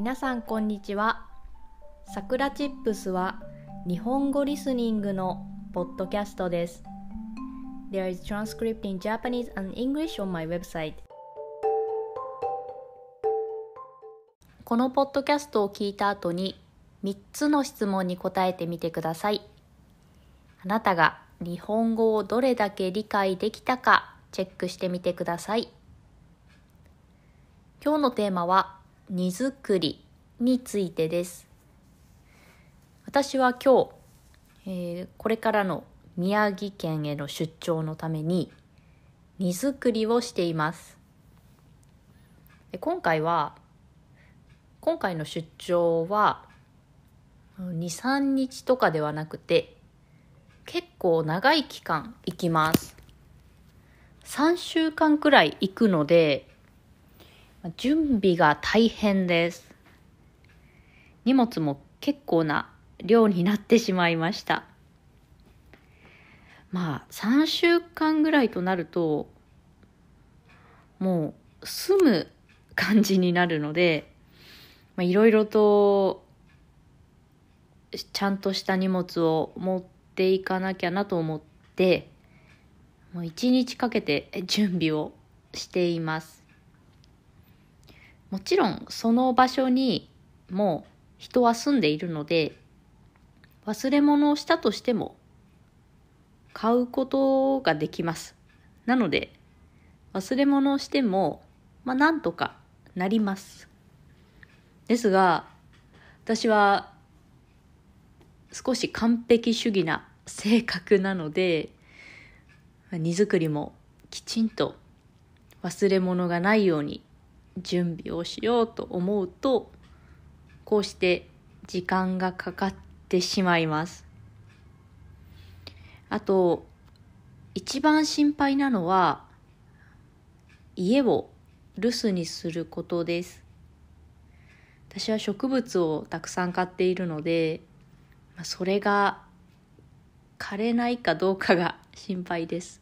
皆さんこんにちはさくらチップスは日本語リスニングのポッドキャストです There is transcript in Japanese and English on my website このポッドキャストを聞いた後に3つの質問に答えてみてくださいあなたが日本語をどれだけ理解できたかチェックしてみてください今日のテーマは荷造りについてです私は今日、えー、これからの宮城県への出張のために荷造りをしていますで今回は今回の出張は23日とかではなくて結構長い期間行きます3週間くらい行くので準備が大変です。荷物も結構な量になってしまいました。まあ3週間ぐらいとなるともう住む感じになるのでいろいろとちゃんとした荷物を持っていかなきゃなと思ってもう1日かけて準備をしています。もちろんその場所にもう人は住んでいるので忘れ物をしたとしても買うことができます。なので忘れ物をしても、まあ、なんとかなります。ですが私は少し完璧主義な性格なので荷造りもきちんと忘れ物がないように準備をしようと思うとこうして時間がかかってしまいますあと一番心配なのは家を留守にすることです私は植物をたくさん買っているのでそれが枯れないかどうかが心配です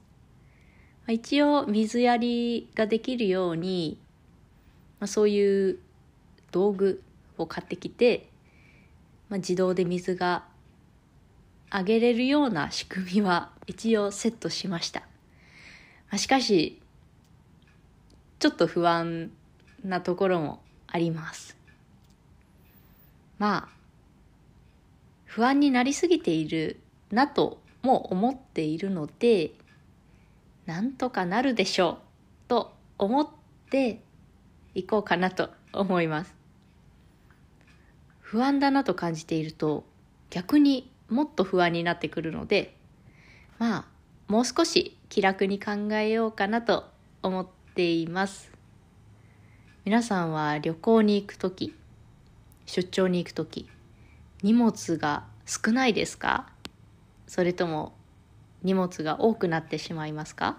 一応水やりができるようにまあ、そういう道具を買ってきて、まあ、自動で水があげれるような仕組みは一応セットしました。まあ、しかし、ちょっと不安なところもあります。まあ、不安になりすぎているなとも思っているので、なんとかなるでしょうと思っていこうかなと思います。不安だなと感じていると逆にもっと不安になってくるのでまあもう少し気楽に考えようかなと思っています皆さんは旅行に行く時出張に行く時荷物が少ないですかそれとも荷物が多くなってしまいますか